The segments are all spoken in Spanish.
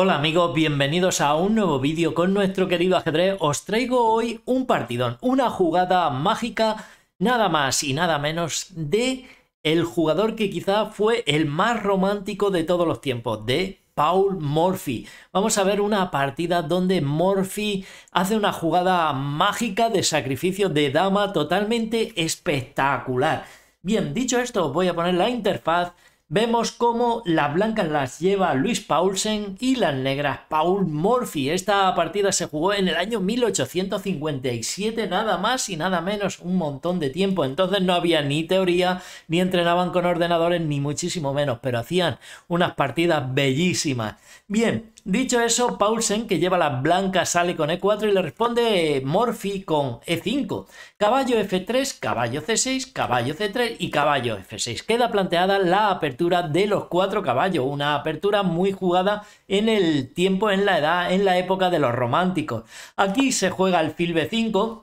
Hola amigos, bienvenidos a un nuevo vídeo con nuestro querido ajedrez. Os traigo hoy un partidón, una jugada mágica, nada más y nada menos de el jugador que quizá fue el más romántico de todos los tiempos, de Paul Morphy. Vamos a ver una partida donde Morphy hace una jugada mágica de sacrificio de dama totalmente espectacular. Bien, dicho esto, voy a poner la interfaz vemos cómo las blancas las lleva Luis Paulsen y las negras Paul Murphy. Esta partida se jugó en el año 1857, nada más y nada menos, un montón de tiempo. Entonces no había ni teoría, ni entrenaban con ordenadores, ni muchísimo menos, pero hacían unas partidas bellísimas. Bien, Dicho eso, Paulsen, que lleva la blanca, sale con E4 y le responde Morphy con E5. Caballo F3, caballo C6, caballo C3 y caballo F6. Queda planteada la apertura de los cuatro caballos, una apertura muy jugada en el tiempo, en la edad, en la época de los románticos. Aquí se juega el fil B5,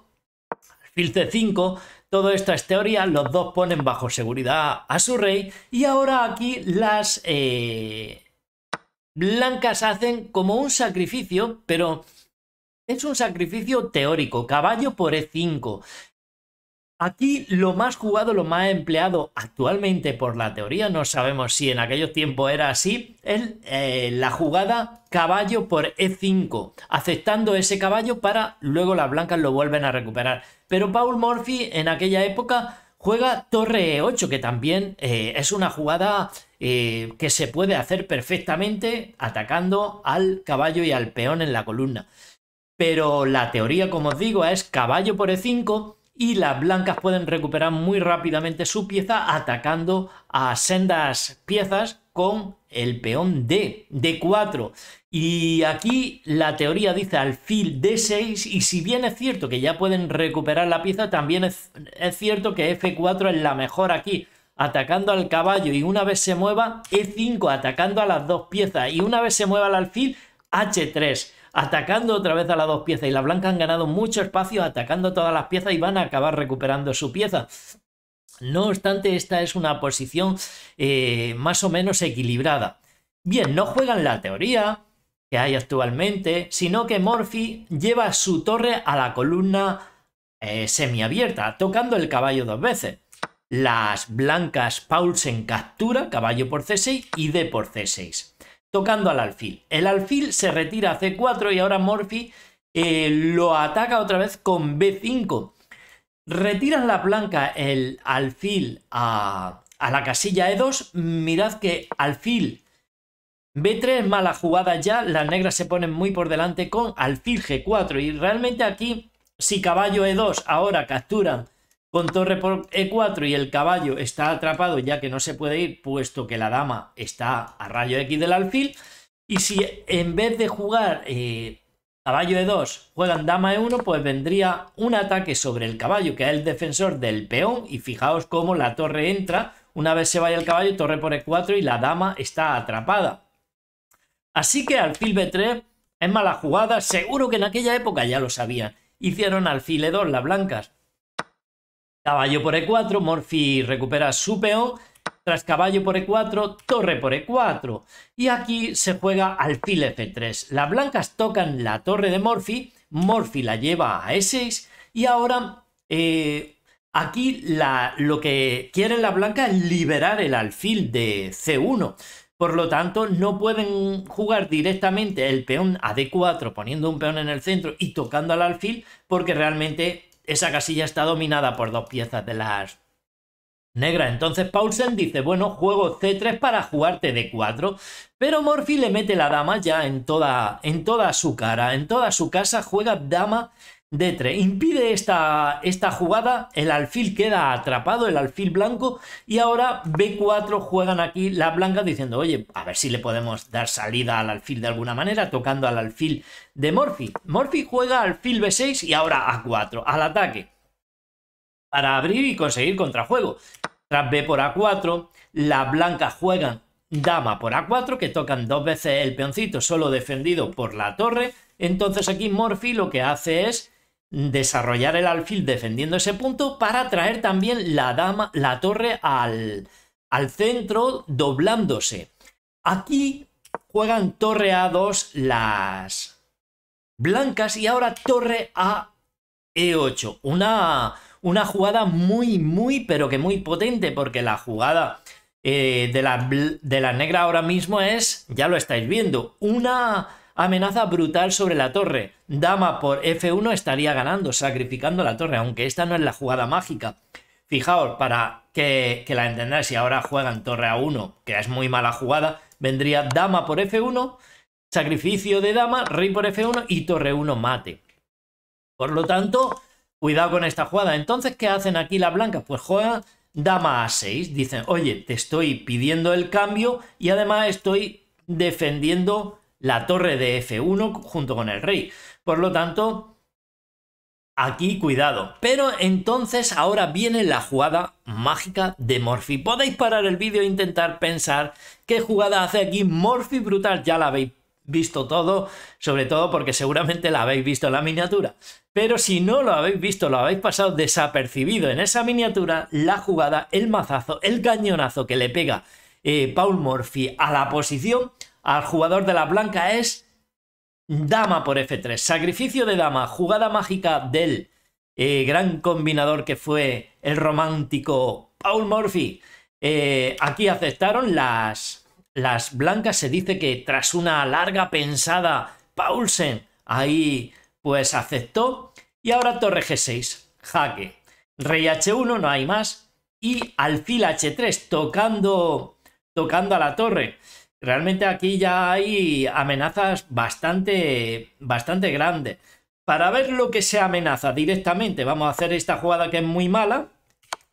fil C5, todo esto es teoría, los dos ponen bajo seguridad a su rey y ahora aquí las... Eh, blancas hacen como un sacrificio, pero es un sacrificio teórico, caballo por E5. Aquí lo más jugado, lo más empleado actualmente por la teoría, no sabemos si en aquellos tiempos era así, es eh, la jugada caballo por E5, aceptando ese caballo para luego las blancas lo vuelven a recuperar. Pero Paul Murphy en aquella época juega torre E8, que también eh, es una jugada eh, que se puede hacer perfectamente atacando al caballo y al peón en la columna. Pero la teoría, como os digo, es caballo por E5 y las blancas pueden recuperar muy rápidamente su pieza atacando a sendas piezas con el peón D, D4. Y aquí la teoría dice alfil D6 y si bien es cierto que ya pueden recuperar la pieza, también es cierto que F4 es la mejor aquí atacando al caballo y una vez se mueva, E5 atacando a las dos piezas y una vez se mueva el alfil, H3 atacando otra vez a las dos piezas y la blanca han ganado mucho espacio atacando todas las piezas y van a acabar recuperando su pieza. No obstante, esta es una posición eh, más o menos equilibrada. Bien, no juegan la teoría que hay actualmente, sino que Morphy lleva su torre a la columna eh, semiabierta, tocando el caballo dos veces las blancas Paulsen captura, caballo por c6 y d por c6, tocando al alfil. El alfil se retira a c4 y ahora Morphy eh, lo ataca otra vez con b5. Retiran la blanca el alfil a, a la casilla e2. Mirad que alfil B3, mala jugada ya, las negras se ponen muy por delante con alfil G4 y realmente aquí si caballo E2 ahora capturan con torre por E4 y el caballo está atrapado ya que no se puede ir puesto que la dama está a rayo X del alfil. Y si en vez de jugar eh, caballo E2 juegan dama E1, pues vendría un ataque sobre el caballo que es el defensor del peón. Y fijaos cómo la torre entra una vez se vaya el caballo, torre por E4 y la dama está atrapada. Así que alfil B3 es mala jugada, seguro que en aquella época ya lo sabían. Hicieron alfil E2 las blancas Caballo por E4, Morphy recupera su peón. Tras caballo por E4, torre por E4. Y aquí se juega alfil F3. Las blancas tocan la torre de Morphy. Morphy la lleva a E6. Y ahora eh, aquí lo que quiere la blanca es liberar el alfil de C1. Por lo tanto, no pueden jugar directamente el peón a D4 poniendo un peón en el centro y tocando al alfil porque realmente esa casilla está dominada por dos piezas de las negras. Entonces Paulsen dice, bueno, juego C3 para jugarte D4, pero Morphy le mete la dama ya en toda, en toda su cara, en toda su casa juega dama D3. Impide esta, esta jugada, el alfil queda atrapado, el alfil blanco, y ahora B4 juegan aquí las blancas diciendo, oye, a ver si le podemos dar salida al alfil de alguna manera, tocando al alfil de Morphy. Morphy juega alfil B6 y ahora A4, al ataque, para abrir y conseguir contrajuego. Tras B por A4, las blancas juegan dama por A4, que tocan dos veces el peoncito, solo defendido por la torre. Entonces aquí Morphy lo que hace es desarrollar el alfil defendiendo ese punto para traer también la dama, la torre al, al centro doblándose. Aquí juegan torre A2 las blancas y ahora torre A E8. Una, una jugada muy, muy, pero que muy potente porque la jugada eh, de, la, de la negra ahora mismo es, ya lo estáis viendo, una Amenaza brutal sobre la torre. Dama por F1 estaría ganando, sacrificando la torre, aunque esta no es la jugada mágica. Fijaos, para que, la entendáis, si ahora juegan torre a 1, que es muy mala jugada, vendría dama por F1, sacrificio de dama, rey por F1 y torre 1 mate. Por lo tanto, cuidado con esta jugada. Entonces, ¿qué hacen aquí las blancas? Pues juegan dama A6, dicen, oye, te estoy pidiendo el cambio y además estoy defendiendo la torre de F1 junto con el rey. Por lo tanto, aquí cuidado. Pero entonces ahora viene la jugada mágica de Morphy. Podéis parar el vídeo e intentar pensar qué jugada hace aquí Morphy brutal. Ya la habéis visto todo, sobre todo porque seguramente la habéis visto en la miniatura. Pero si no lo habéis visto, lo habéis pasado desapercibido en esa miniatura, la jugada, el mazazo, el cañonazo que le pega eh, Paul Morphy a la posición al jugador de la blanca es dama por F3. Sacrificio de dama, jugada mágica del eh, gran combinador que fue el romántico Paul Murphy. Eh, aquí aceptaron las, las blancas. Se dice que tras una larga pensada, Paulsen ahí pues aceptó. Y ahora torre G6, jaque. Rey H1, no hay más. Y alfil H3, tocando, tocando a la torre. Realmente aquí ya hay amenazas bastante, bastante grandes. Para ver lo que se amenaza directamente, vamos a hacer esta jugada que es muy mala.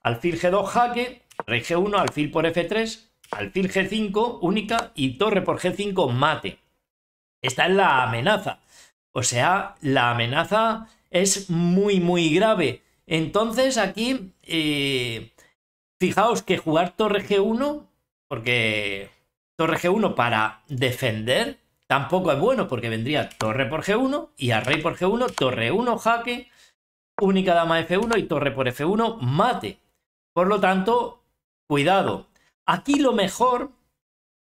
Alfil G2 jaque, rey G1, alfil por F3, alfil G5 única y torre por G5 mate. Esta es la amenaza. O sea, la amenaza es muy, muy grave. Entonces aquí, eh, fijaos que jugar torre G1, porque Torre G1 para defender tampoco es bueno porque vendría torre por G1 y a rey por G1, torre 1, jaque, única dama F1 y torre por F1, mate. Por lo tanto, cuidado. Aquí lo mejor,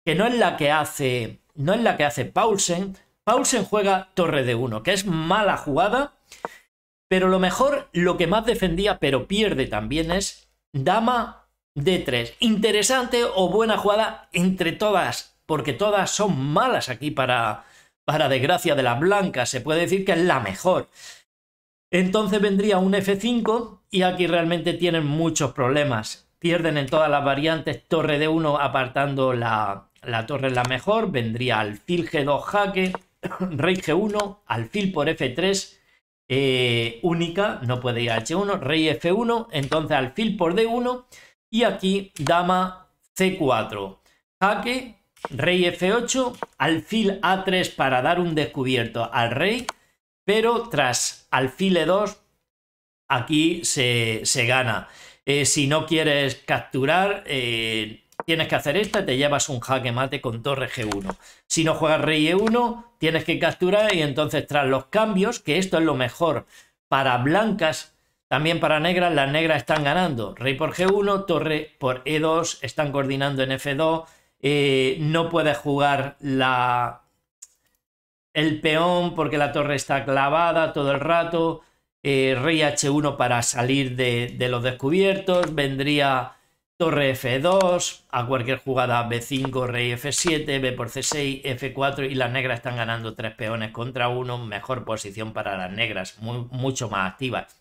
que no es la que hace, no es la que hace Paulsen. Paulsen juega torre de 1, que es mala jugada, pero lo mejor, lo que más defendía, pero pierde también es dama D3, Interesante o buena jugada entre todas, porque todas son malas aquí para, para desgracia de la blanca. Se puede decir que es la mejor. Entonces vendría un F5 y aquí realmente tienen muchos problemas. Pierden en todas las variantes torre d 1 apartando la, torre la mejor. Vendría alfil G2 jaque, rey G1, alfil por F3 eh, única, no puede ir a H1, rey F1, entonces alfil por D1 y aquí dama C4. Jaque, rey F8, alfil A3 para dar un descubierto al rey, pero tras alfil E2 aquí se, gana. Eh, si no quieres capturar, eh, tienes que hacer esta, te llevas un jaque mate con torre G1. Si no juegas rey E1, tienes que capturar y entonces tras los cambios, que esto es lo mejor para blancas, también para negras, las negras están ganando. Rey por G1, torre por E2, están coordinando en F2. Eh, no puede jugar la... el peón porque la torre está clavada todo el rato. Eh, rey H1 para salir de, los descubiertos. Vendría torre F2, a cualquier jugada B5, rey F7, B por C6, F4 y las negras están ganando tres peones contra uno, mejor posición para las negras, mucho más activas.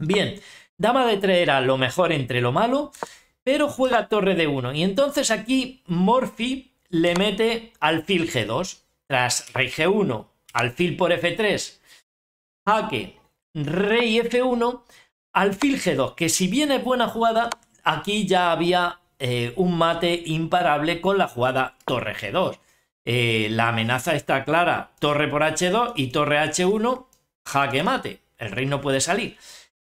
Bien, dama de 3 era lo mejor entre lo malo, pero juega torre de 1. Y entonces aquí Morphy le mete alfil G2, tras rey G1, alfil por F3, jaque, rey F1, alfil G2, que si bien es buena jugada, aquí ya había eh, un mate imparable con la jugada torre G2. Eh, la amenaza está clara, torre por H2 y torre H1, jaque mate, el rey no puede salir.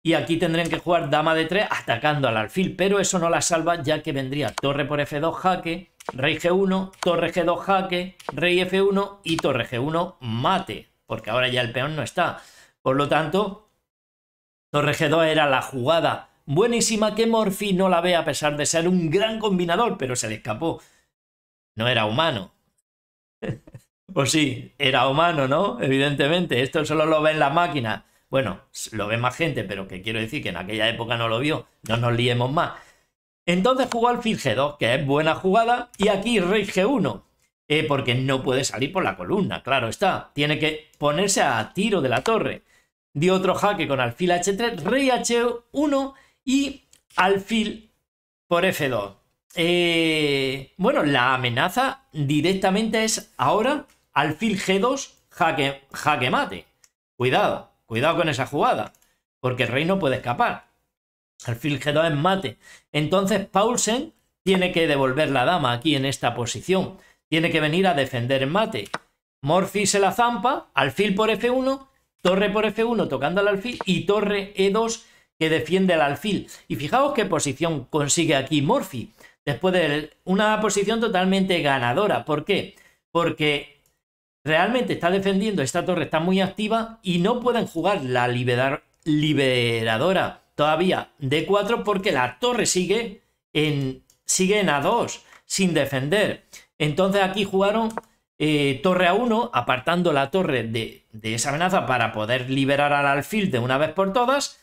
Y aquí tendrían que jugar dama de 3 atacando al alfil, pero eso no la salva ya que vendría torre por F2 jaque, rey G1, torre G2 jaque, rey F1 y torre G1 mate, porque ahora ya el peón no está. Por lo tanto, torre G2 era la jugada buenísima que Morphy no la ve a pesar de ser un gran combinador, pero se le escapó. No era humano. o pues sí, era humano, ¿no? Evidentemente, esto solo lo en las máquinas. Bueno, lo ve más gente, pero que quiero decir que en aquella época no lo vio, no nos liemos más. Entonces jugó alfil G2, que es buena jugada, y aquí rey G1, eh, porque no puede salir por la columna, claro está. Tiene que ponerse a tiro de la torre. Dio otro jaque con alfil H3, rey H1 y alfil por F2. Eh, bueno, la amenaza directamente es ahora alfil G2, jaque mate. Cuidado, Cuidado con esa jugada, porque el rey no puede escapar. Alfil G2 es mate. Entonces Paulsen tiene que devolver la dama aquí en esta posición. Tiene que venir a defender el mate. Morphy se la zampa, alfil por F1, torre por F1 tocando al alfil y torre E2 que defiende al alfil. Y fijaos qué posición consigue aquí Morphy. Después de una posición totalmente ganadora. ¿Por qué? Porque realmente está defendiendo, esta torre está muy activa y no pueden jugar la liberadora todavía d 4 porque la torre sigue en, A2 sin defender. Entonces aquí jugaron eh, torre A1 apartando la torre de, esa amenaza para poder liberar al alfil de una vez por todas.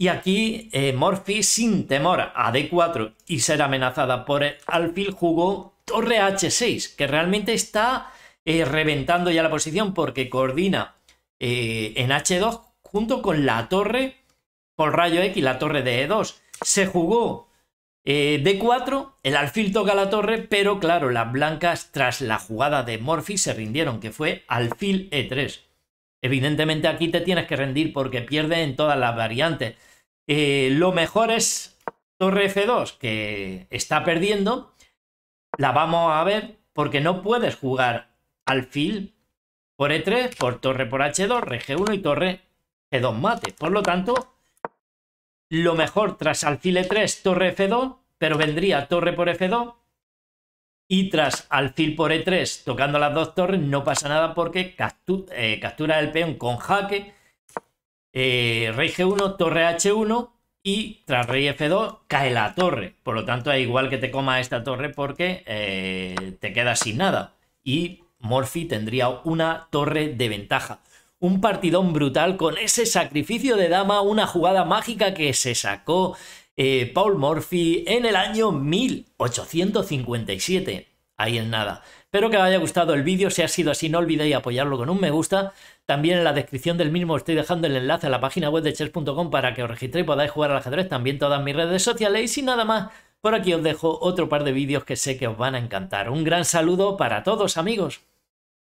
Y aquí eh, Morphy sin temor a D4 y ser amenazada por el alfil jugó torre H6 que realmente está eh, reventando ya la posición porque coordina eh, en H2 junto con la torre, con rayo X, la torre de E2. Se jugó eh, D4, el alfil toca la torre, pero claro, las blancas tras la jugada de Morphy se rindieron, que fue alfil E3. Evidentemente aquí te tienes que rendir porque pierde en todas las variantes. lo mejor es torre F2, que está perdiendo. La vamos a ver porque no puedes jugar alfil por E3, por torre por H2, rey G1 y torre G2 mate. Por lo tanto, lo mejor tras alfil E3, torre F2, pero vendría torre por F2. Y tras alfil por E3, tocando las dos torres, no pasa nada porque eh, captura, el peón con jaque. Eh, rey G1, torre H1 y tras rey F2 cae la torre. Por lo tanto, es igual que te coma esta torre porque eh, te quedas sin nada. Y Morphy tendría una torre de ventaja. Un partidón brutal con ese sacrificio de dama, una jugada mágica que se sacó eh, Paul Morphy en el año 1857. Ahí en nada. Espero que os haya gustado el vídeo. Si ha sido así, no olvidéis apoyarlo con un me gusta. También en la descripción del mismo estoy dejando el enlace a la página web de chess.com para que os registréis y podáis jugar al ajedrez. También todas mis redes sociales. Y sin nada más, por aquí os dejo otro par de vídeos que sé que os van a encantar. Un gran saludo para todos amigos.